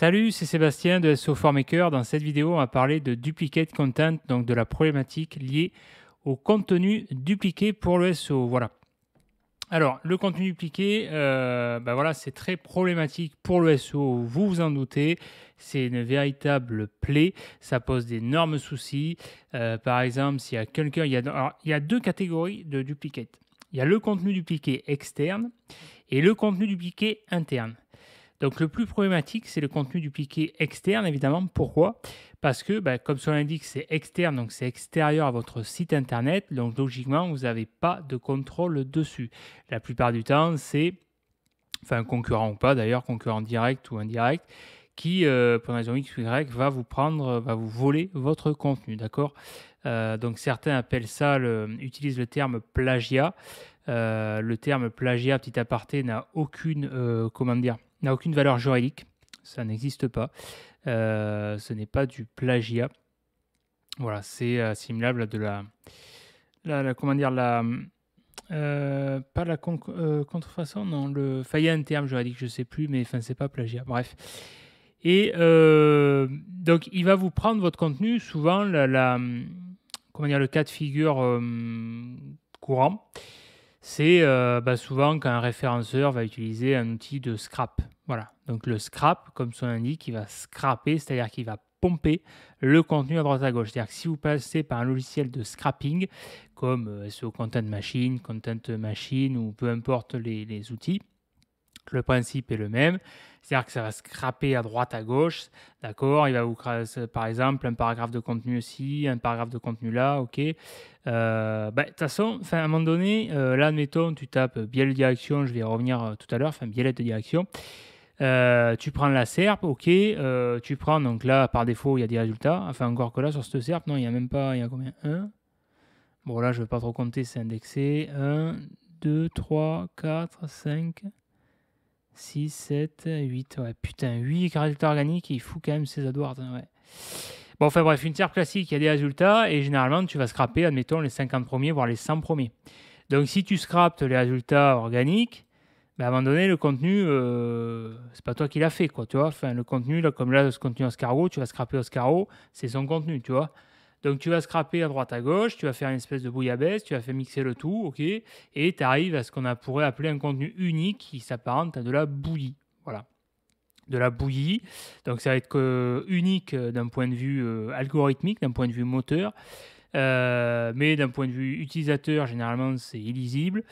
Salut, c'est Sébastien de SEO Formaker. Dans cette vidéo, on va parler de duplicate content, donc de la problématique liée au contenu dupliqué pour le SO. Voilà. Alors, le contenu dupliqué, euh, ben voilà, c'est très problématique pour le SO. vous vous en doutez. C'est une véritable plaie, ça pose d'énormes soucis. Euh, par exemple, s'il y a quelqu'un, il, y a, il y a deux catégories de duplicate. Il y a le contenu dupliqué externe et le contenu dupliqué interne. Donc le plus problématique, c'est le contenu dupliqué externe, évidemment. Pourquoi Parce que, bah, comme cela indique, c'est externe, donc c'est extérieur à votre site internet. Donc logiquement, vous n'avez pas de contrôle dessus. La plupart du temps, c'est, un concurrent ou pas d'ailleurs, concurrent direct ou indirect, qui, euh, pour raison X ou Y, va vous prendre, va vous voler votre contenu, d'accord euh, Donc certains appellent ça, utilisent le terme plagiat. Euh, le terme plagiat, petit aparté, n'a aucune, comment dire, n'a aucune valeur juridique, ça n'existe pas, euh, ce n'est pas du plagiat. Voilà, c'est assimilable à de la, la, comment dire, la, euh, pas la euh, contrefaçon, non, le, il y a un terme juridique, je ne sais plus, mais enfin, c'est pas plagiat, bref. Et donc, il va vous prendre votre contenu, souvent, la, dire, le cas de figure courant, c'est bah, souvent quand un référenceur va utiliser un outil de scrap. Voilà, donc le scrap, comme son indique, il va scraper, c'est-à-dire qu'il va pomper le contenu à droite à gauche. C'est-à-dire que si vous passez par un logiciel de scrapping, comme euh, SEO Content Machine, Content Machine ou peu importe les, outils, le principe est le même, c'est-à-dire que ça va scraper à droite, à gauche, d'accord Il va vous créer, par exemple, un paragraphe de contenu ici, un paragraphe de contenu là, ok euh, bah, De toute façon, à un moment donné, euh, là, admettons, tu tapes biais de direction, je vais y revenir tout à l'heure, enfin, biais de direction. Euh, tu prends la SERP, ok. Euh, tu prends, donc là, par défaut, il y a des résultats. Enfin, encore que là, sur cette SERP, non, il n'y a même pas, il y a combien 1 Bon, là, je ne vais pas trop compter, c'est indexé. 1, 2, 3, 4, 5, 6, 7, 8. Ouais, putain, 8 résultats organiques, il fout quand même ces AdWords. Hein, ouais. Bon, enfin bref, une SERP classique, il y a des résultats et généralement, tu vas scraper, admettons, les 50 premiers, voire les 100 premiers. Donc, si tu scrapes les résultats organiques, mais à un moment donné, le contenu, euh, c'est pas toi qui l'as fait, quoi, tu vois. Enfin, le contenu, là, comme là, ce contenu Oscaro, tu vas scraper Oscaro, c'est son contenu, tu vois. Donc tu vas scraper à droite à gauche, tu vas faire une espèce de bouillabaisse, tu vas faire mixer le tout, ok, et tu arrives à ce qu'on pourrait appeler un contenu unique qui s'apparente à de la bouillie. Voilà. De la bouillie. Donc ça va être euh, unique euh, d'un point de vue euh, algorithmique, d'un point de vue moteur. mais d'un point de vue utilisateur, généralement, c'est illisible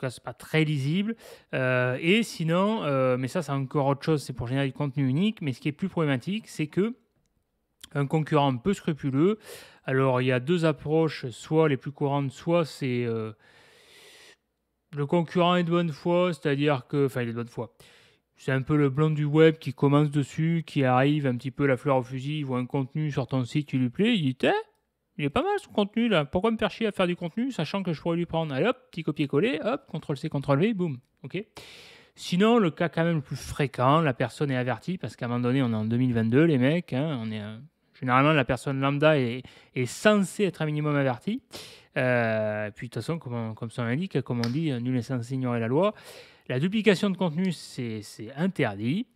cas, c'est pas très lisible. Euh, et sinon, euh, mais ça, c'est encore autre chose, c'est pour générer du contenu unique. Mais ce qui est plus problématique, c'est que un concurrent peu scrupuleux. Alors, il y a deux approches, soit les plus courantes, soit c'est euh, le concurrent est de bonne foi, c'est-à-dire que, enfin, il est de bonne foi. C'est un peu le blanc du web qui commence dessus, qui arrive un petit peu la fleur au fusil, il voit un contenu sur ton site, qui lui plaît, il dit, il est pas mal son contenu là. Pourquoi me faire à faire du contenu, sachant que je pourrais lui prendre, allez hop, petit copier-coller, hop, CTRL-C, CTRL-V, boum. OK Sinon, le cas quand même le plus fréquent, la personne est avertie, parce qu'à un moment donné, on est en 2022, les mecs, hein, on est. Euh, généralement, la personne lambda est, censée être un minimum avertie. Euh, puis de toute façon, comme, on, ça l'indique, comme on dit, euh, nul n'est censé ignorer la loi. La duplication de contenu, c'est interdit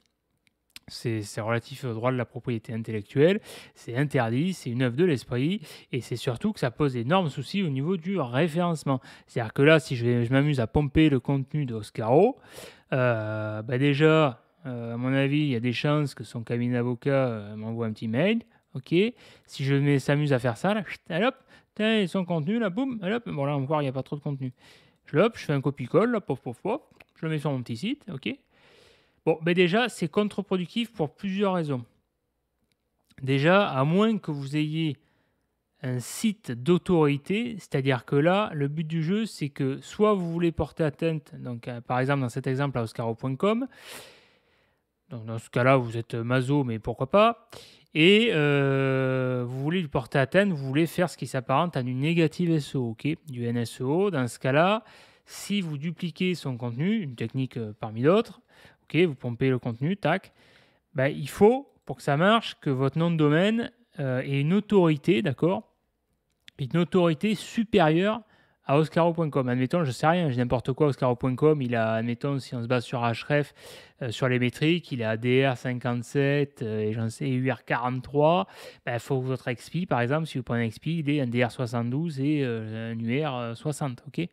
c'est relatif au droit de la propriété intellectuelle, c'est interdit, c'est une œuvre de l'esprit, et c'est surtout que ça pose d'énormes soucis au niveau du référencement. C'est-à-dire que là, si je, m'amuse à pomper le contenu d'Oscaro, euh, bah déjà, euh, à mon avis, il y a des chances que son cabinet d'avocat euh, m'envoie un petit mail. Ok, si je m'amuse à faire ça, hop, son contenu, là, boum, hop, bon là encore, il n'y a pas trop de contenu. Je hop, je fais un copie-colle, là, je le mets sur mon petit site, ok, Bon, mais déjà, c'est contre-productif pour plusieurs raisons. Déjà, à moins que vous ayez un site d'autorité, c'est-à-dire que là, le but du jeu, c'est que soit vous voulez porter atteinte, donc euh, par exemple dans cet exemple à oscaro.com, donc dans ce cas-là, vous êtes Mazo, mais pourquoi pas, et euh, vous voulez lui porter atteinte, vous voulez faire ce qui s'apparente à une négative SEO, ok, du NSEO. Dans ce cas-là, si vous dupliquez son contenu, une technique euh, parmi d'autres, vous pompez le contenu, tac. Ben, il faut, pour que ça marche, que votre nom de domaine euh, ait une autorité, d'accord Une autorité supérieure à oscaro.com. Admettons, je sais rien, j'ai n'importe quoi, oscaro.com, il a, admettons, si on se base sur href, euh, sur les métriques, il a DR57 euh, et j'en sais, UR43. Il ben, faut que votre XP, par exemple, si vous prenez XP, il est un DR72 et euh, un UR60, ok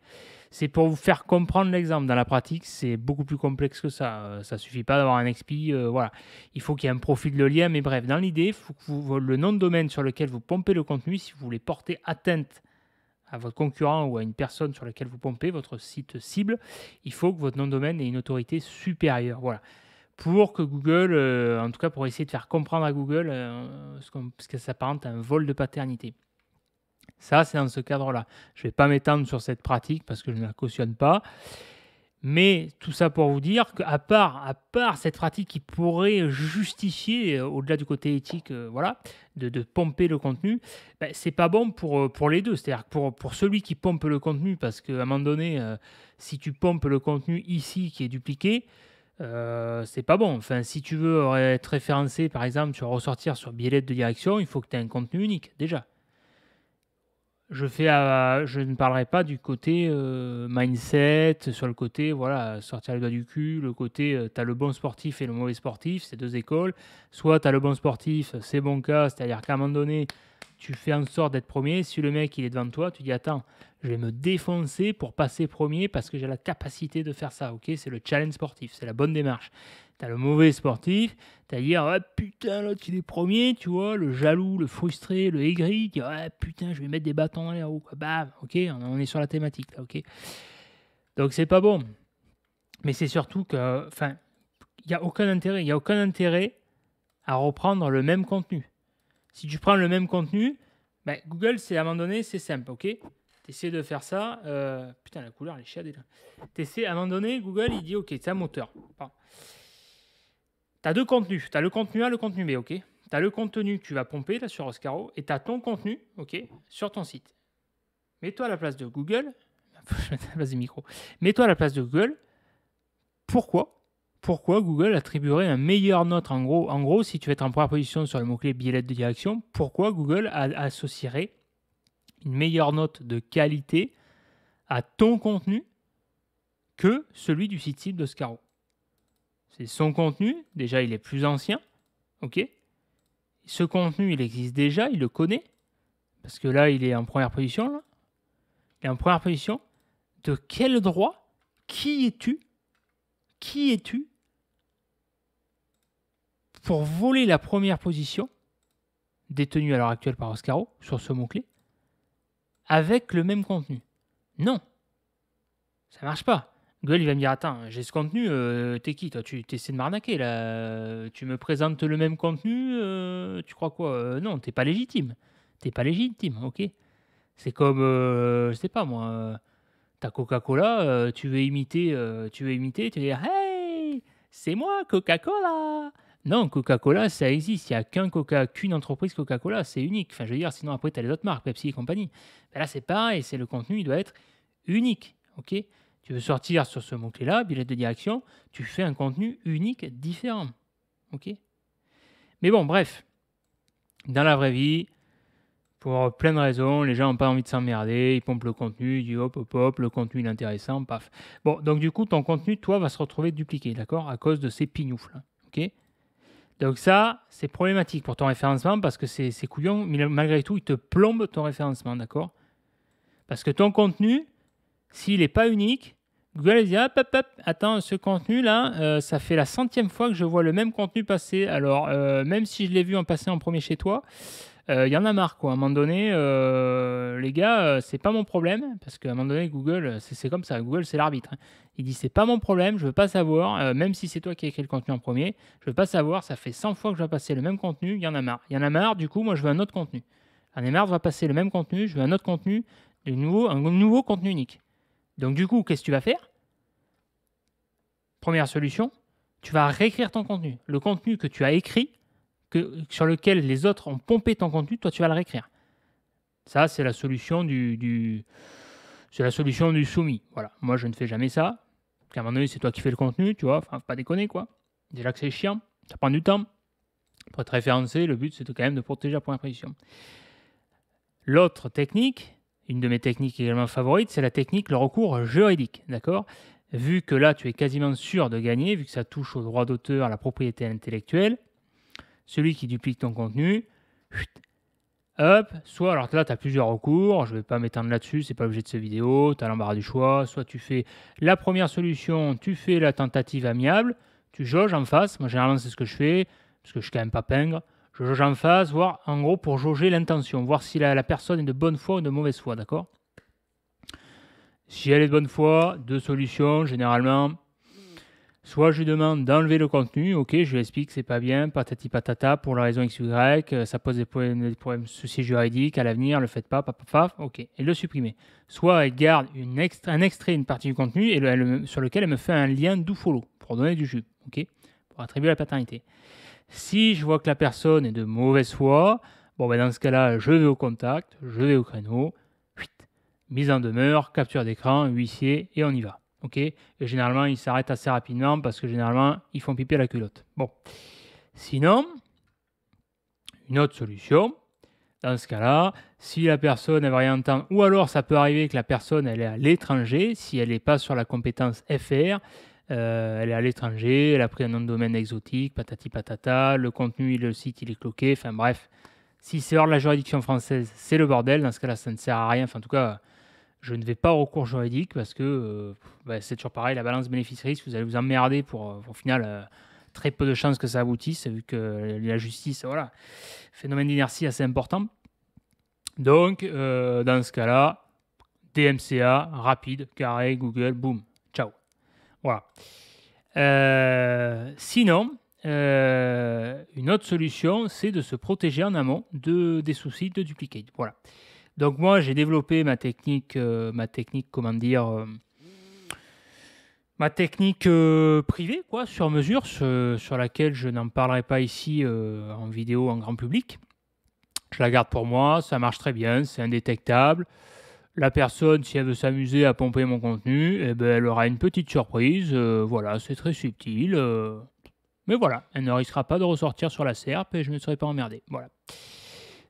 c'est pour vous faire comprendre l'exemple. Dans la pratique, c'est beaucoup plus complexe que ça. Euh, ça suffit pas d'avoir un expi. Euh, voilà. Il faut qu'il y ait un profil de lien. Mais bref, dans l'idée, faut que vous, le nom de domaine sur lequel vous pompez le contenu, si vous voulez porter atteinte à votre concurrent ou à une personne sur laquelle vous pompez votre site cible, il faut que votre nom de domaine ait une autorité supérieure. Voilà. Pour que Google, euh, en tout cas pour essayer de faire comprendre à Google ce, que ça s'apparente à un vol de paternité. Ça, c'est dans ce cadre-là. Je ne vais pas m'étendre sur cette pratique parce que je ne la cautionne pas. Mais tout ça pour vous dire qu'à part, à part cette pratique qui pourrait justifier, euh, au-delà du côté éthique, euh, voilà, de, pomper le contenu, ben, c'est pas bon pour, euh, pour les deux. C'est-à-dire pour, pour celui qui pompe le contenu, parce qu'à un moment donné, si tu pompes le contenu ici qui est dupliqué, euh, c'est pas bon. Enfin, si tu veux être référencé, par exemple, sur ressortir sur billet de direction, il faut que tu aies un contenu unique, déjà. Je, fais, euh, je ne parlerai pas du côté euh, mindset, sur le côté voilà sortir le doigt du cul, le côté euh, tu as le bon sportif et le mauvais sportif, c'est deux écoles. Soit tu as le bon sportif, c'est bon cas, c'est-à-dire qu'à un moment donné, tu fais en sorte d'être premier. Si le mec il est devant toi, tu dis attends, je vais me défoncer pour passer premier parce que j'ai la capacité de faire ça. Ok, c'est le challenge sportif, c'est la bonne démarche. T'as le mauvais sportif, t'as dire ah putain l'autre qui est premier, tu vois, le jaloux, le frustré, le aigri, qui ah putain je vais mettre des bâtons dans les roues, bam, ok, on est sur la thématique là, ok. Donc c'est pas bon. Mais c'est surtout que, enfin, il n'y a aucun intérêt, il n'y a aucun intérêt à reprendre le même contenu. Si tu prends le même contenu, ben, Google, c'est à un moment donné, c'est simple, ok T'essaies de faire ça. Euh, putain, la couleur, elle est là. T'essaies, à un moment donné, Google, il dit, ok, c'est un moteur. Tu as deux contenus. Tu as le contenu A, le contenu B, OK Tu as le contenu que tu vas pomper sur Oscaro et tu ton contenu, OK, sur ton site. Mets-toi à la place de Google. Je à la place du micro. Mets-toi à la place de Google. Pourquoi pourquoi Google attribuerait un meilleur note en gros, en gros, si tu veux être en première position sur le mot-clé billet de direction, pourquoi Google associerait une meilleure note de qualité à ton contenu que celui du site site d'Oscaro c'est son contenu, déjà il est plus ancien, ok Ce contenu, il existe déjà, il le connaît, parce que là, il est en première position. Là. Il est en première position. De quel droit Qui es-tu Qui es-tu pour voler la première position détenue à l'heure actuelle par Oscaro sur ce mot-clé avec le même contenu Non, ça marche pas. Google, il va me dire Attends, j'ai ce contenu, euh, t'es qui toi Tu essaies de m'arnaquer là Tu me présentes le même contenu euh, Tu crois quoi euh, Non, t'es pas légitime. T'es pas légitime, ok C'est comme, je sais pas moi, ta Coca-Cola, tu veux imiter, tu veux imiter, tu veux dire Hey, c'est moi Coca-Cola non, Coca-Cola, ça existe. Il n'y a qu'une Coca, qu'une entreprise Coca-Cola. C'est unique. Enfin, je veux dire, sinon après, t'as les autres marques, Pepsi et compagnie. Ben là, c'est pareil. C'est le contenu, il doit être unique. OK tu veux sortir sur ce mot-clé-là, billet de direction, tu fais un contenu unique, différent. OK Mais bon, bref. Dans la vraie vie, pour plein de raisons, les gens n'ont pas envie de s'emmerder, ils pompent le contenu, ils disent hop, hop, le contenu est intéressant, paf. Bon, donc du coup, ton contenu, toi, va se retrouver dupliqué, d'accord À cause de ces pignoufles, ok Donc ça, c'est problématique pour ton référencement parce que c'est ces couillons, malgré tout, il te plombe ton référencement, d'accord Parce que ton contenu, s'il n'est pas unique, Google a dit attends, ce contenu-là, euh, ça fait la centième fois que je vois le même contenu passer. Alors, euh, même si je l'ai vu en passer en premier chez toi, euh, il y en a marre, quoi. À un moment donné, les gars, c'est pas mon problème, parce qu'à un moment donné, Google, c'est comme ça, Google, c'est l'arbitre. Hein. Il dit, c'est pas mon problème, je veux pas savoir, même si c'est toi qui as écrit le contenu en premier, je veux pas savoir, ça fait 100 fois que je vais passer le même contenu, il y en a marre. Il y en a marre, du coup, moi, je veux un autre contenu. Un ai marre passer le même contenu, je veux un autre contenu, de nouveau, un nouveau contenu unique. Donc du coup, qu'est-ce que tu vas faire Première solution, tu vas réécrire ton contenu. Le contenu que tu as écrit, que, sur lequel les autres ont pompé ton contenu, toi tu vas le réécrire. Ça, c'est la solution du, la solution du soumis. Voilà. Moi, je ne fais jamais ça. Parce qu'à un moment donné, c'est toi qui fais le contenu, tu vois. Enfin, pas déconner, quoi. Déjà que c'est chiant, ça prend du temps. Pour être référencé, le but, c'est quand même de protéger la première position. L'autre technique, une de mes techniques également favorites, c'est la technique, le recours juridique, d'accord Vu que là, tu es quasiment sûr de gagner, vu que ça touche au droit d'auteur, à la propriété intellectuelle, celui qui duplique ton contenu, hop, soit, alors là, tu as plusieurs recours, je ne vais pas m'étendre là-dessus, c'est pas l'objet de cette vidéo, tu as l'embarras du choix, soit tu fais la première solution, tu fais la tentative amiable, tu jauges en face, moi généralement c'est ce que je fais, parce que je suis quand même pas pingre, je jauge en phase, voire en gros pour jauger l'intention, voir si la, personne est de bonne foi ou de mauvaise foi, d'accord Si elle est de bonne foi, deux solutions généralement. Soit je lui demande d'enlever le contenu, ok, je lui explique que c'est pas bien, patati patata, pour la raison x y, ça pose des problèmes, des soucis juridiques à l'avenir, le faites pas, paf, ok, et le supprimer. Soit elle garde un extrait, une partie du contenu, et sur lequel elle me fait un lien do follow pour donner du jus, ok, pour attribuer la paternité. Si je vois que la personne est de mauvaise foi, bon ben dans ce cas-là, je vais au contact, je vais au créneau, mise en demeure, capture d'écran, huissier, et on y va. Ok généralement, ils s'arrêtent assez rapidement parce que généralement, ils font à la culotte. Bon. Sinon, une autre solution, dans ce cas-là, si la personne n'a rien entendu, ou alors ça peut arriver que la personne elle est à l'étranger, si elle n'est pas sur la compétence FR, euh, elle est à l'étranger, elle a pris un nom de domaine exotique, patati patata, le contenu, le site, il est cloqué, enfin bref. Si c'est hors de la juridiction française, c'est le bordel, dans ce cas-là, ça ne sert à rien. Enfin, en tout cas, je ne vais pas au recours juridique parce que euh, bah, c'est toujours pareil, la balance bénéfice-risque, vous allez vous emmerder pour, euh, au final, très peu de chances que ça aboutisse, vu que la justice, voilà, phénomène d'inertie assez important. Donc, dans ce cas-là, DMCA, rapide, carré, Google, boum, voilà. Euh, sinon, euh, une autre solution, c'est de se protéger en amont de, des soucis de duplicate. Voilà. Donc moi, j'ai développé ma technique, euh, ma technique, comment dire, ma technique privée, quoi, sur mesure, sur laquelle je n'en parlerai pas ici en vidéo en grand public. Je la garde pour moi, ça marche très bien, c'est indétectable. La personne, si elle veut s'amuser à pomper mon contenu, eh ben, elle aura une petite surprise. Euh, voilà, c'est très subtil. Euh. Mais voilà, elle ne risquera pas de ressortir sur la serpe et je ne serai pas emmerdé. Voilà.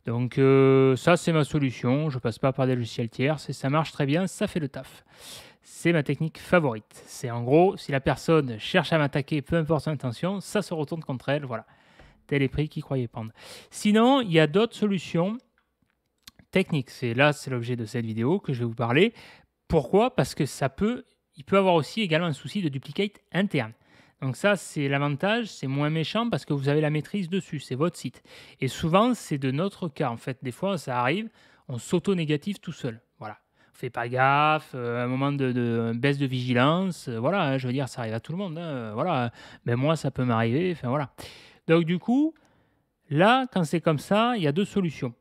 Donc euh, ça, c'est ma solution. Je passe pas par des logiciels tiers. et ça marche très bien, ça fait le taf. C'est ma technique favorite. C'est en gros, si la personne cherche à m'attaquer, peu importe son intention, ça se retourne contre elle. Voilà. Tel est prix qui croyait pendre. Sinon, il y a d'autres solutions technique. C'est là, c'est l'objet de cette vidéo que je vais vous parler. Pourquoi Parce que ça peut, il peut avoir aussi également un souci de duplicate interne. Donc ça, c'est l'avantage, c'est moins méchant parce que vous avez la maîtrise dessus, c'est votre site. Et souvent, c'est de notre cas. En fait, des fois, ça arrive, on s'auto-négative tout seul. Voilà. On fait pas gaffe, euh, un moment de, baisse de vigilance, euh, voilà, hein, je veux dire, ça arrive à tout le monde. Hein, euh, voilà, mais moi, ça peut m'arriver, enfin voilà. Donc du coup, là, quand c'est comme ça, il y a deux solutions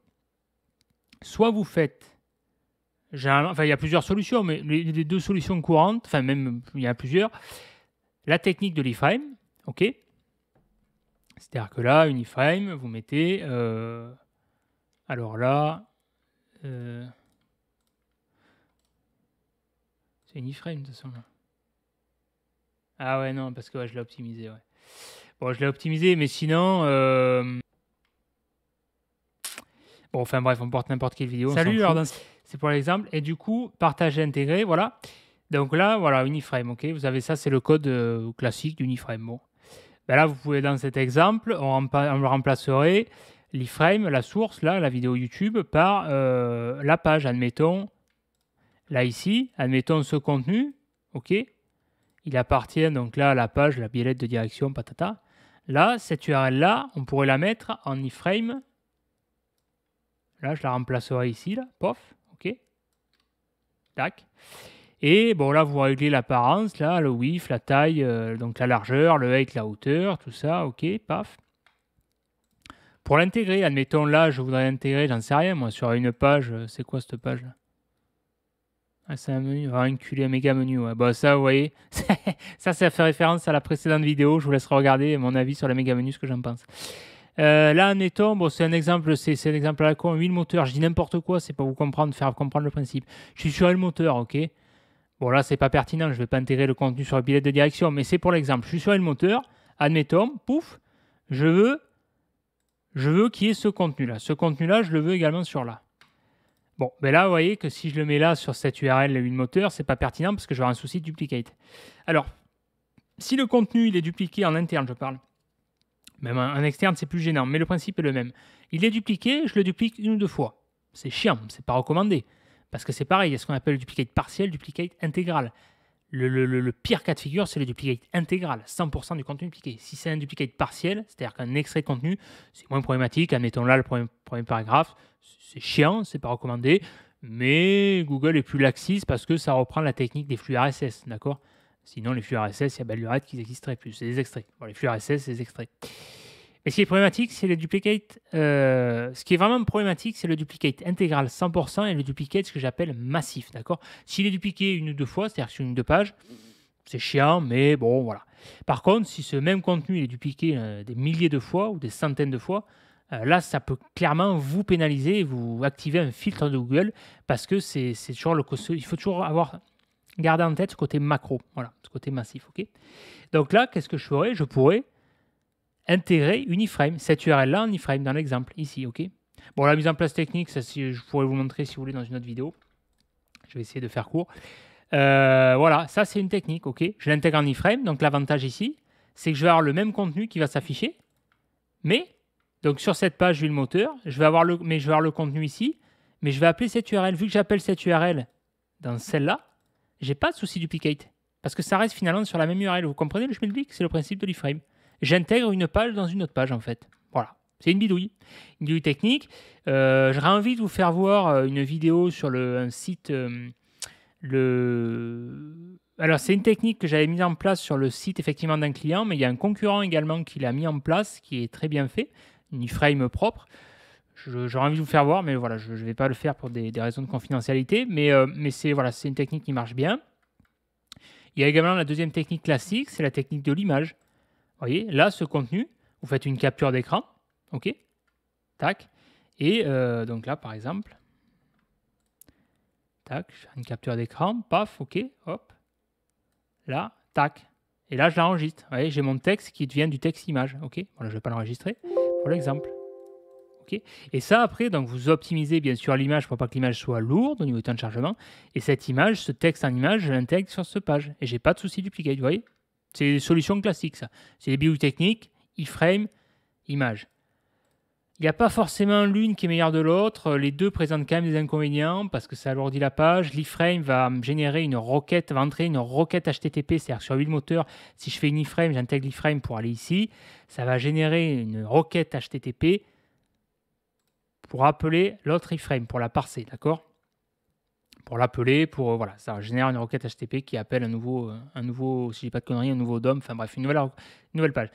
soit vous faites. Enfin, il y a plusieurs solutions, mais les deux solutions courantes, enfin, même il y en a plusieurs. La technique de l'iframe, ok C'est-à-dire que là, une iframe, vous mettez. Euh, alors là. Euh, c'est une iframe de toute façon. Ah ouais, non, parce que je l'ai optimisé. Bon, je l'ai optimisé, mais sinon. Euh, Bon, enfin bref, on porte n'importe quelle vidéo. Salut, C'est pour l'exemple. Et du coup, partage intégré, voilà. Donc là, voilà, Uniframe, ok Vous avez ça, c'est le code euh, classique d'Uniframe. Bon. Ben là, vous pouvez, dans cet exemple, on, remplacerait l'iframe, la source, là, la vidéo YouTube, par euh, la page, admettons, là ici, admettons ce contenu, ok Il appartient donc là à la page, la billette de direction, patata. Là, cette URL-là, on pourrait la mettre en iframe Là, je la remplacerai ici, là. Pof, OK. Tac. Et bon, là, vous réglez l'apparence, là, le width, la taille, euh, donc la largeur, le height, la hauteur, tout ça, OK, paf. Pour l'intégrer, admettons, là, je voudrais l'intégrer, j'en sais rien, moi, sur une page, euh, c'est quoi cette page là ah, c'est un menu, un culé, un méga menu. Ouais. Bah, ça, vous voyez, ça, ça fait référence à la précédente vidéo. Je vous laisserai regarder mon avis sur le méga menu, ce que j'en pense. Euh, là, admettons, bon, c'est un exemple, c'est, un exemple à la con. 8 le moteur, je dis n'importe quoi, c'est pour vous comprendre, faire comprendre le principe. Je suis sur le moteur, ok Bon, là, c'est pas pertinent, je vais pas intégrer le contenu sur le billet de direction, mais c'est pour l'exemple. Je suis sur le moteur, admettons, pouf, je veux, je veux qu'il y ait ce contenu-là. Ce contenu-là, je le veux également sur là. Bon, mais ben là, vous voyez que si je le mets là sur cette URL une moteur, c'est pas pertinent parce que j'aurai un souci de duplicate. Alors, si le contenu, il est dupliqué en interne, je parle, même en externe, c'est plus gênant, mais le principe est le même. Il est dupliqué, je le duplique une ou deux fois. C'est chiant, c'est pas recommandé. Parce que c'est pareil, il y a ce qu'on appelle le duplicate partiel, duplicate intégral. Le, pire cas de figure, c'est le duplicate intégral, 100% du contenu dupliqué. Si c'est un duplicate partiel, c'est-à-dire qu'un extrait de contenu, c'est moins problématique. Admettons là le premier, premier paragraphe, c'est chiant, c'est pas recommandé mais Google est plus laxiste parce que ça reprend la technique des flux RSS, d'accord Sinon, les flux RSS, il y a belle lurette qui existerait plus. C'est des extraits. les flux RSS, c'est des extraits. Mais ce qui est problématique, c'est le duplicate. Euh, ce qui est vraiment problématique, c'est le duplicate intégral 100% et le duplicate, ce que j'appelle massif. D'accord S'il est dupliqué une ou deux fois, c'est-à-dire sur une ou deux pages, c'est chiant, mais bon, voilà. Par contre, si ce même contenu est dupliqué euh, des milliers de fois ou des centaines de fois, euh, là, ça peut clairement vous pénaliser et vous activer un filtre de Google parce que c'est toujours le il faut toujours avoir garder en tête ce côté macro, voilà, ce côté massif. ok Donc là, qu'est-ce que je ferais Je pourrais intégrer une iframe, cette URL-là en iframe dans l'exemple, ici. ok bon, la mise en place technique, ça, je pourrais vous montrer si vous voulez dans une autre vidéo. Je vais essayer de faire court. Euh, voilà, ça c'est une technique, ok Je l'intègre en iframe, donc l'avantage ici, c'est que je vais avoir le même contenu qui va s'afficher, mais, donc sur cette page, vu le moteur, je vais avoir le, mais je vais avoir le contenu ici, mais je vais appeler cette URL. Vu que j'appelle cette URL dans celle-là, j'ai pas de souci du duplicate. Parce que ça reste finalement sur la même URL. Vous comprenez le schmilblick C'est le principe de l'iframe. J'intègre une page dans une autre page, en fait. Voilà. C'est une bidouille. Une bidouille technique. Euh, j'aurais envie de vous faire voir euh, une vidéo sur le, un site. Euh, le... Alors, c'est une technique que j'avais mise en place sur le site effectivement d'un client, mais il y a un concurrent également qui l'a mis en place, qui est très bien fait, une iframe propre. J'aurais envie de vous faire voir, mais voilà, je ne vais pas le faire pour des, raisons de confidentialité. Mais, euh, mais c'est une technique qui marche bien. Il y a également la deuxième technique classique, c'est la technique de l'image. voyez, là, ce contenu, vous faites une capture d'écran. OK Tac. Et euh, donc là, par exemple, tac, une capture d'écran, paf, OK, hop. Là, tac. Et là, je l'enregistre. j'ai mon texte qui devient du texte image. OK Voilà, je ne vais pas l'enregistrer pour l'exemple. Et ça, après, donc vous optimisez bien sûr l'image pour pas que l'image soit lourde au niveau du temps de chargement. Et cette image, ce texte en image, je l'intègre sur ce page. Et j'ai pas de souci duplicate, vous voyez C'est des solutions classiques, ça. C'est les biotechniques, iframe, image. Il n'y a pas forcément l'une qui est meilleure de l'autre. Les deux présentent quand même des inconvénients parce que ça alourdit la page. L'iframe va générer une requête, va entrer une requête HTTP, c'est-à-dire sur 8 moteur. Si je fais une iframe, j'intègre l'iframe pour aller ici. Ça va générer une requête HTTP pour appeler l'autre iframe, pour la parser, d'accord Pour l'appeler, pour. Euh, voilà, ça génère une requête HTTP qui appelle un nouveau, euh, un nouveau si j'ai pas de conneries, un nouveau DOM, enfin bref, une nouvelle, nouvelle page.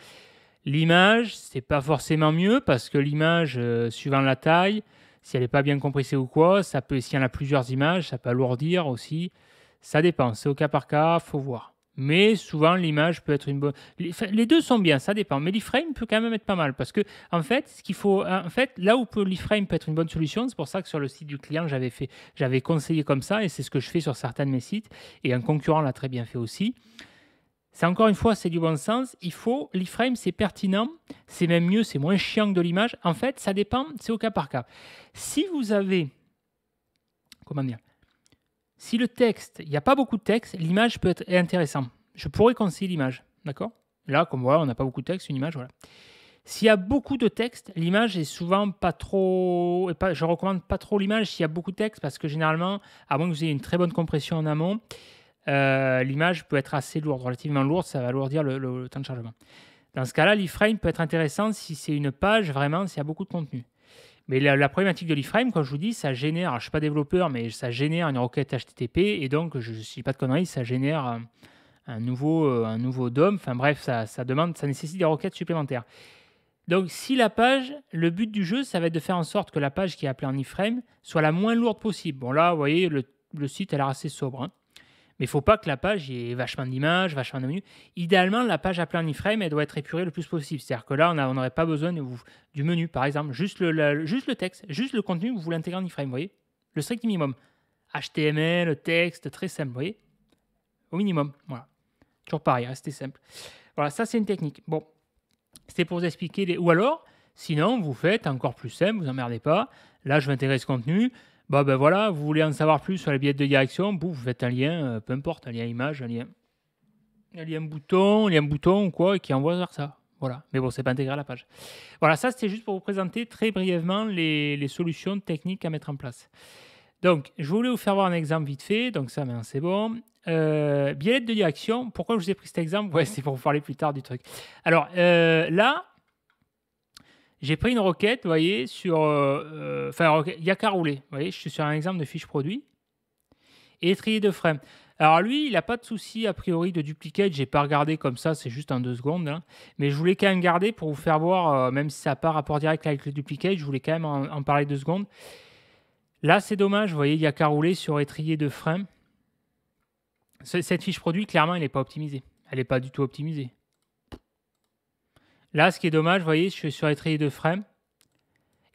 L'image, c'est pas forcément mieux parce que l'image, euh, suivant la taille, si elle n'est pas bien compressée ou quoi, ça peut, si en a plusieurs images, ça peut alourdir aussi. Ça dépend, c'est au cas par cas, faut voir mais souvent l'image peut être une bonne. Les deux sont bien, ça dépend, mais l'iframe peut quand même être pas mal parce que en fait, ce qu'il faut, en fait, là où l'iframe peut être une bonne solution, c'est pour ça que sur le site du client, j'avais fait, j'avais conseillé comme ça et c'est ce que je fais sur certains de mes sites et un concurrent l'a très bien fait aussi. C'est encore une fois, c'est du bon sens. Il faut l'iframe, c'est pertinent, c'est même mieux, c'est moins chiant que de l'image. En fait, ça dépend, c'est au cas par cas. Si vous avez, comment dire, si le texte, il n'y a pas beaucoup de texte, l'image peut être intéressante. Je pourrais conseiller l'image, d'accord Là, comme voit, on n'a pas beaucoup de texte, une image, voilà. S'il y a beaucoup de texte, l'image est souvent pas trop. Et pas, je recommande pas trop l'image s'il y a beaucoup de texte parce que généralement, à moins que vous ayez une très bonne compression en amont, euh, l'image peut être assez lourde, relativement lourde, ça va alourdir le, temps de chargement. Dans ce cas-là, l'iframe peut être intéressant si c'est une page, vraiment, s'il y a beaucoup de contenu. Mais la, problématique de l'iframe, quand je vous dis, ça génère, je ne suis pas développeur, mais ça génère une requête HTTP, et donc, je ne suis pas de conneries, ça génère un, nouveau, euh, un nouveau DOM. Enfin bref, ça, demande, ça nécessite des requêtes supplémentaires. Donc, si la page, le but du jeu, ça va être de faire en sorte que la page qui est appelée en iframe soit la moins lourde possible. Bon, là, vous voyez, le, site a l'air assez sobre. Hein. Mais il faut pas que la page ait vachement d'images, vachement de menus. Idéalement, la page à plein iframe, elle doit être épurée le plus possible. C'est-à-dire que là, on n'aurait pas besoin du menu, par exemple. Juste le, juste le texte, juste le contenu, vous voulez intégrer en iframe, vous voyez Le strict minimum. HTML, texte, très simple, vous voyez Au minimum, voilà. Toujours pareil, restez simple. Voilà, ça c'est une technique. Bon, c'était pour vous expliquer. Ou alors, sinon, vous faites encore plus simple, vous emmerdez pas. Là, je vais intégrer ce contenu bah ben voilà, vous voulez en savoir plus sur les billets de direction, vous faites un lien, euh, peu importe, un lien image, un lien, un lien bouton, un lien bouton ou quoi, et qui envoie vers ça. Voilà. Mais bon, c'est pas intégré à la page. Voilà, ça c'était juste pour vous présenter très brièvement les, solutions techniques à mettre en place. Donc, je voulais vous faire voir un exemple vite fait. Donc ça, mais c'est bon. Euh, de direction. Pourquoi je vous ai pris cet exemple Ouais, c'est pour vous parler plus tard du truc. Alors euh, là, j'ai pris une requête, vous voyez, sur. Euh, enfin, il n'y a qu'à rouler. voyez, je suis sur un exemple de fiche produit. Et étrier de frame. Alors lui, il n'a pas de souci a priori de duplicate. je n'ai pas regardé comme ça, c'est juste en deux secondes. Hein. Mais je voulais quand même garder pour vous faire voir, euh, même si ça n'a pas rapport direct avec le duplicate, je voulais quand même en, parler deux secondes. Là, c'est dommage, vous voyez, il n'y a qu'à rouler sur étrier de frein. Cette fiche produit, clairement, elle n'est pas optimisée. Elle n'est pas du tout optimisée. Là, ce qui est dommage, vous voyez, je suis sur l'étrier de frein.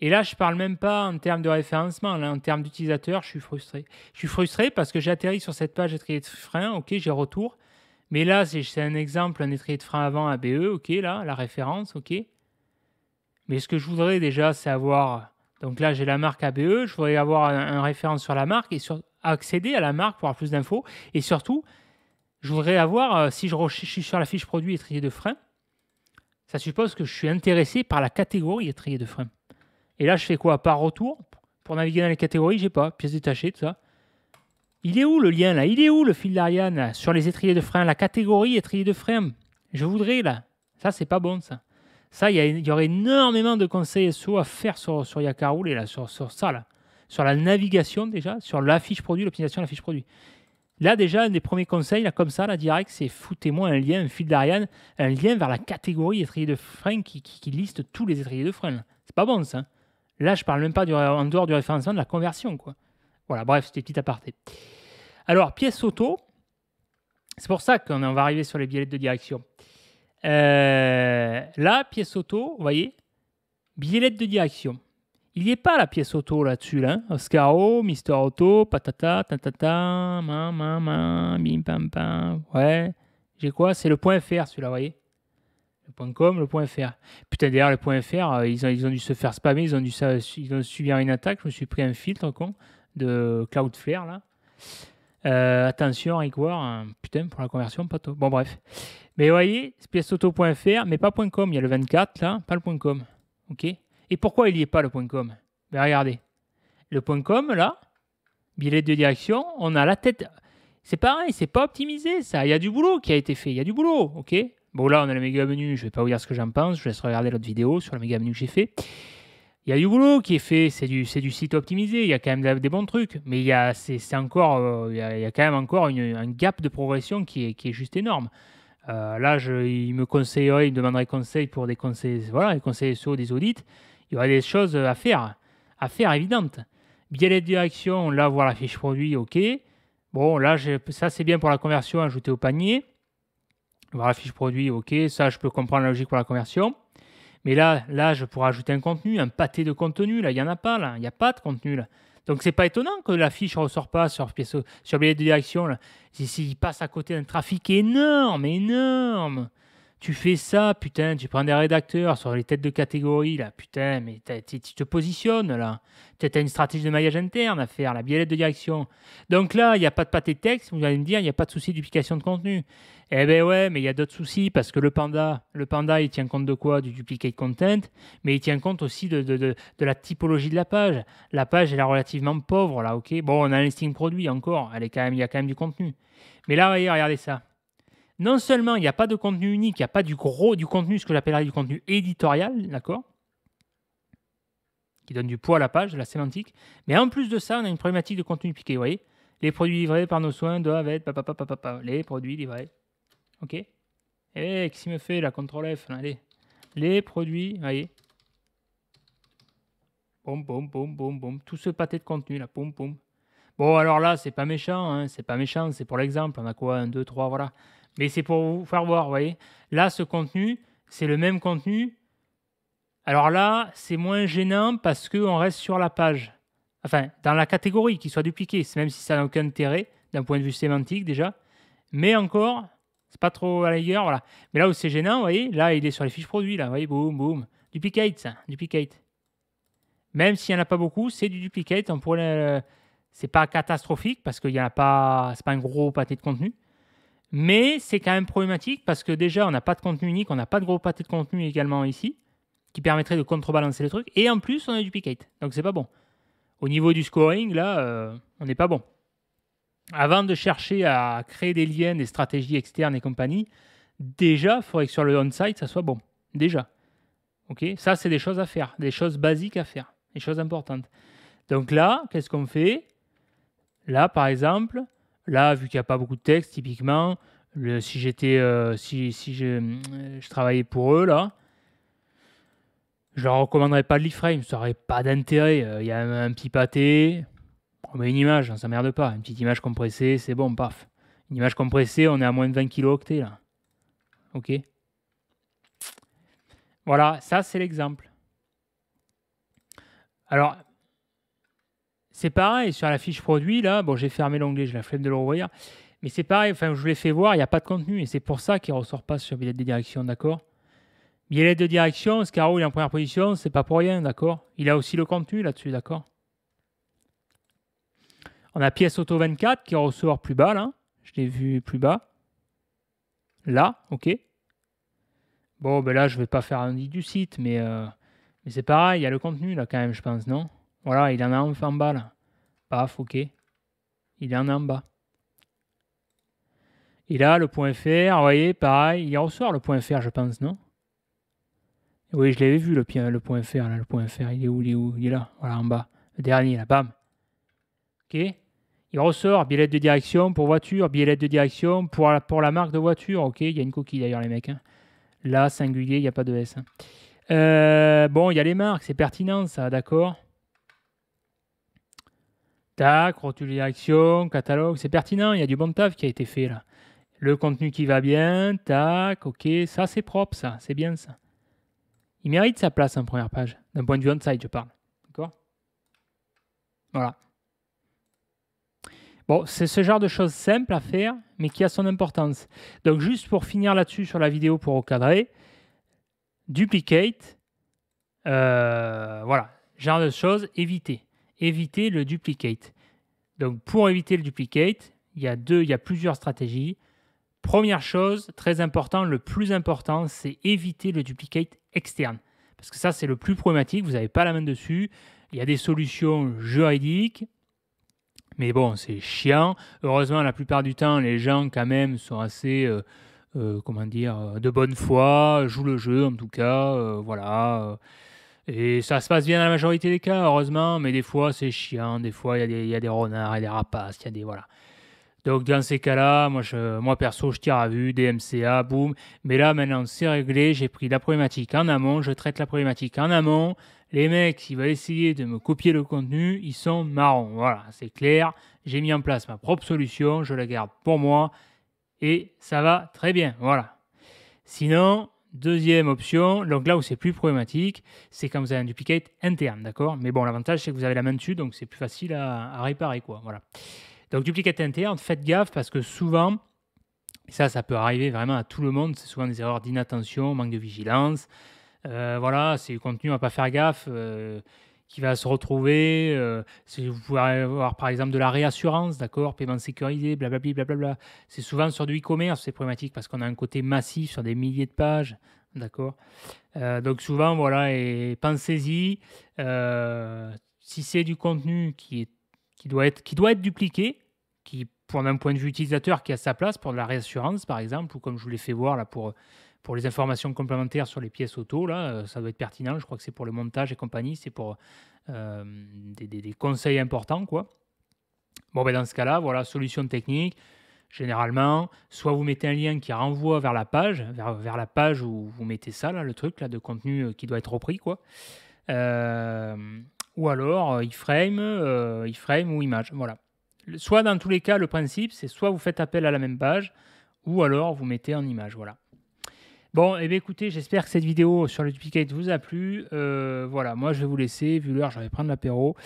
Et là, je ne parle même pas en termes de référencement, en termes d'utilisateur, je suis frustré. Je suis frustré parce que j'atterris sur cette page étrier de frein, ok, j'ai retour. Mais là, c'est un exemple, un étrier de frein avant ABE, ok, là, la référence, ok. Mais ce que je voudrais déjà, c'est avoir. Donc là, j'ai la marque ABE, je voudrais avoir un, référence sur la marque et sur, accéder à la marque pour avoir plus d'infos. Et surtout, je voudrais avoir, euh, si je, je suis sur la fiche produit étrier de frein, ça suppose que je suis intéressé par la catégorie étrier de frein. Et là, je fais quoi Par retour Pour naviguer dans les catégories, j'ai pas. Pièces détachées, tout ça. Il est où le lien là Il est où le fil d'Ariane sur les étriers de frein La catégorie étrier de frein Je voudrais là. Ça, c'est pas bon ça. Ça, il y, aurait énormément de conseils SO à faire sur, sur Yakaroul et là, sur, sur ça là. Sur la navigation déjà, sur la produit, l'optimisation de la fiche produit. Là, déjà, un des premiers conseils, là, comme ça, la direct, c'est foutez-moi un lien, un fil d'Ariane, un lien vers la catégorie étrier de frein qui, liste tous les étriers de frein. C'est pas bon, ça. Hein. Là, je parle même pas du, en dehors du référencement de la conversion, quoi. Voilà, bref, c'était petit aparté. Alors, pièce auto, c'est pour ça qu'on va arriver sur les billets de direction. Euh, là, pièce auto, vous voyez, billettes de direction. Il n'y a pas la pièce auto là-dessus, là. Hein. Oscaro, Mister Auto, patata, tatata, ma, ma, ma, bim, pam, pam. Ouais. J'ai quoi C'est le point .fr, celui-là, vous voyez Le point .com, le point .fr. Putain, d'ailleurs, le point .fr, euh, ils ont, ils ont dû se faire spammer, ils ont dû ils subir une attaque. Je me suis pris un filtre, con, de Cloudflare, là. Euh, attention, Rigor, hein. putain, pour la conversion, pas tôt. Bon, bref. Mais vous voyez, pièce auto.fr, mais pas .com, il y a le 24, là, pas le .com. OK et pourquoi il n'y est pas le com ben, Regardez, le com, là, billet de direction, on a la tête. C'est pareil, c'est pas optimisé ça. Il y a du boulot qui a été fait, il y a du boulot, ok Bon, là, on a le méga menu, je vais pas vous dire ce que j'en pense, je vous laisse regarder l'autre vidéo sur le méga menu que j'ai fait. Il y a du boulot qui est fait, c'est du, du site optimisé, il y a quand même des bons trucs, mais il y a, c'est, encore, euh, il, y a, quand même encore un gap de progression qui est, qui est juste énorme. Euh, là, il me conseillerait, il me demanderait conseil pour des conseils, voilà, des conseils SEO, des audits il y aura des choses à faire, à faire évidentes. Bien de direction, là, voir la fiche produit, OK. Bon, là, ça, c'est bien pour la conversion ajouter au panier. Voir la fiche produit, OK. Ça, je peux comprendre la logique pour la conversion. Mais là, là, je pourrais ajouter un contenu, un pâté de contenu. Là, il n'y en a pas, là. Il n'y a pas de contenu, là. Donc, c'est pas étonnant que la fiche ne ressort pas sur, sur billet de direction. S'il passe à côté d'un trafic énorme, énorme tu fais ça, putain, tu prends des rédacteurs sur les têtes de catégorie, là, putain, mais tu te positionnes, là. Tu as une stratégie de maillage interne à faire, la biellette de direction. Donc là, il n'y a pas de pâté de texte, vous allez me dire, il n'y a pas de souci de duplication de contenu. Eh ben ouais, mais il y a d'autres soucis, parce que le panda, le panda, il tient compte de quoi Du duplicate content, mais il tient compte aussi de, la typologie de la page. La page, elle est relativement pauvre, là, ok Bon, on a un listing produit encore, elle est quand même, il y a quand même du contenu. Mais là, regardez ça non seulement il n'y a pas de contenu unique, il n'y a pas du gros du contenu, ce que j'appellerais du contenu éditorial, d'accord Qui donne du poids à la page, de la sémantique. Mais en plus de ça, on a une problématique de contenu piqué, vous voyez Les produits livrés par nos soins doivent être les produits livrés. Ok Eh, qu'est-ce qu'il me fait la CTRL F, allez. Les produits, voyez bon bon bon bon boum. Tout ce pâté de contenu, là, boum, boum. Bon, alors là, c'est pas méchant, hein, c'est pas méchant, c'est pour l'exemple. On a quoi Un, deux, trois, voilà. Mais c'est pour vous faire voir, vous voyez. Là, ce contenu, c'est le même contenu. Alors là, c'est moins gênant parce qu'on reste sur la page. Enfin, dans la catégorie qui soit dupliquée, même si ça n'a aucun intérêt d'un point de vue sémantique déjà. Mais encore, c'est pas trop à la voilà. Mais là où c'est gênant, vous voyez, là, il est sur les fiches produits, là, vous voyez, boum, boum. Duplicate, ça, hein, duplicate. Même s'il n'y en a pas beaucoup, c'est du duplicate. Ce n'est euh, c'est pas catastrophique parce qu'il ce a pas, c'est pas un gros pâté de contenu. Mais c'est quand même problématique parce que déjà, on n'a pas de contenu unique, on n'a pas de gros pâté de contenu également ici qui permettrait de contrebalancer le truc. Et en plus, on a du piquet, donc c'est pas bon. Au niveau du scoring, là, euh, on n'est pas bon. Avant de chercher à créer des liens, des stratégies externes et compagnie, déjà, il faudrait que sur le on-site, ça soit bon. Déjà. ok ça, c'est des choses à faire, des choses basiques à faire, des choses importantes. Donc là, qu'est-ce qu'on fait Là, par exemple, Là, vu qu'il n'y a pas beaucoup de texte, typiquement, si j'étais, euh, si, si euh, je, travaillais pour eux là, je leur recommanderais pas de frame ça aurait pas d'intérêt. Euh, il y a un, petit pâté, on met une image, ça merde pas. Une petite image compressée, c'est bon, paf. Une image compressée, on est à moins de 20 kilooctets là. Ok. Voilà, ça c'est l'exemple. Alors, c'est pareil, sur la fiche produit, là, bon, j'ai fermé l'onglet, j'ai la flemme de le rouvrir. Mais c'est pareil, enfin, je vous l'ai fait voir, il n'y a pas de contenu. Et c'est pour ça qu'il ne ressort pas sur billet de direction, d'accord Billet de direction, Scaro, il est en première position, c'est pas pour rien, d'accord Il a aussi le contenu là-dessus, d'accord On a pièce auto 24 qui ressort plus bas, là. Je l'ai vu plus bas. Là, ok. Bon, ben là, je ne vais pas faire un dit du site, mais, euh, mais c'est pareil, il y a le contenu, là, quand même, je pense, non voilà, il en a un en bas là. Paf, ok. Il en a en bas. Et là, le point FR, vous voyez, pareil, il ressort le point FR, je pense, non Oui, je l'avais vu, le, point FR, là, le point FR, il est où, il est où Il est là, voilà, en bas. Le dernier, là, bam. Ok Il ressort, billette de direction pour voiture, billette de direction pour la, marque de voiture, ok Il y a une coquille d'ailleurs, les mecs. Hein. Là, singulier, il n'y a pas de S. Hein. Euh, bon, il y a les marques, c'est pertinent, ça, d'accord Tac, rotulé direction, catalogue, c'est pertinent, il y a du bon taf qui a été fait là. Le contenu qui va bien, tac, ok, ça c'est propre ça, c'est bien ça. Il mérite sa place en première page, d'un point de vue on-site je parle. D'accord Voilà. Bon, c'est ce genre de choses simples à faire, mais qui a son importance. Donc juste pour finir là-dessus sur la vidéo pour recadrer, duplicate, euh, voilà, genre de choses éviter éviter le duplicate. Donc pour éviter le duplicate, il y a deux, il y a plusieurs stratégies. Première chose, très important, le plus important, c'est éviter le duplicate externe. Parce que ça, c'est le plus problématique, vous n'avez pas la main dessus. Il y a des solutions juridiques, mais bon, c'est chiant. Heureusement, la plupart du temps, les gens, quand même, sont assez, euh, euh, comment dire, de bonne foi, jouent le jeu, en tout cas, euh, voilà, voilà et ça se passe bien dans la majorité des cas, heureusement, mais des fois c'est chiant, des fois il y, a des renards, il y a des rapaces, il y a des. Voilà. Donc dans ces cas-là, moi, je, moi perso, je tire à vue, DMCA, boum. Mais là, maintenant, c'est réglé, j'ai pris la problématique en amont, je traite la problématique en amont. Les mecs, ils veulent essayer de me copier le contenu, ils sont marrons. Voilà, c'est clair. J'ai mis en place ma propre solution, je la garde pour moi et ça va très bien. Voilà. Sinon, Deuxième option, donc là où c'est plus problématique, c'est quand vous avez un duplicate interne, d'accord Mais bon, l'avantage, c'est que vous avez la main dessus, donc c'est plus facile à, réparer, quoi. Voilà. Donc, duplicate interne, faites gaffe parce que souvent, ça, ça peut arriver vraiment à tout le monde, c'est souvent des erreurs d'inattention, manque de vigilance. Euh, voilà, c'est du contenu, on va pas faire gaffe. Euh, qui va se retrouver. Euh, vous pouvez avoir par exemple de la réassurance, d'accord, paiement sécurisé, blablabla. C'est souvent sur du e-commerce c'est problématique parce qu'on a un côté massif sur des milliers de pages, d'accord. Euh, donc souvent, voilà, et pensez-y. Euh, si c'est du contenu qui, doit être, qui doit être dupliqué, qui pour un point de vue utilisateur qui a sa place pour de la réassurance par exemple, ou comme je vous l'ai fait voir là pour pour les informations complémentaires sur les pièces auto, là, euh, ça doit être pertinent. Je crois que c'est pour le montage et compagnie, c'est pour euh, des, conseils importants, quoi. Bon, ben dans ce cas-là, voilà, solution technique. Généralement, soit vous mettez un lien qui renvoie vers la page, vers, la page où vous mettez ça, le truc là, de contenu euh, qui doit être repris, quoi. ou alors iframe, iframe ou image, voilà. Soit dans tous les cas, le principe, c'est soit vous faites appel à la même page, ou alors vous mettez en image, voilà. Bon, et eh bien, écoutez, j'espère que cette vidéo sur le duplicate vous a plu. Euh, voilà, moi je vais vous laisser. Vu l'heure, je vais prendre l'apéro.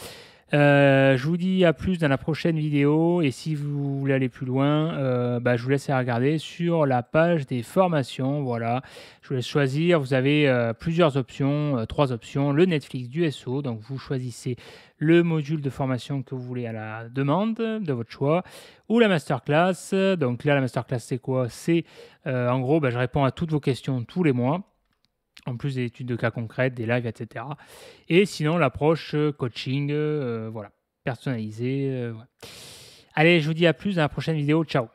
Euh, je vous dis à plus dans la prochaine vidéo et si vous voulez aller plus loin, euh, bah, je vous laisse regarder sur la page des formations. Voilà, je vous laisse choisir. Vous avez euh, plusieurs options, trois options. Le Netflix du SO, donc vous choisissez le module de formation que vous voulez à la demande de votre choix ou la masterclass. Donc là, la masterclass, c'est quoi C'est en gros, bah, je réponds à toutes vos questions tous les mois en plus des études de cas concrètes, des lives, etc. Et sinon, l'approche euh, coaching, euh, voilà, personnalisée. Euh, Allez, je vous dis à plus dans la prochaine vidéo. Ciao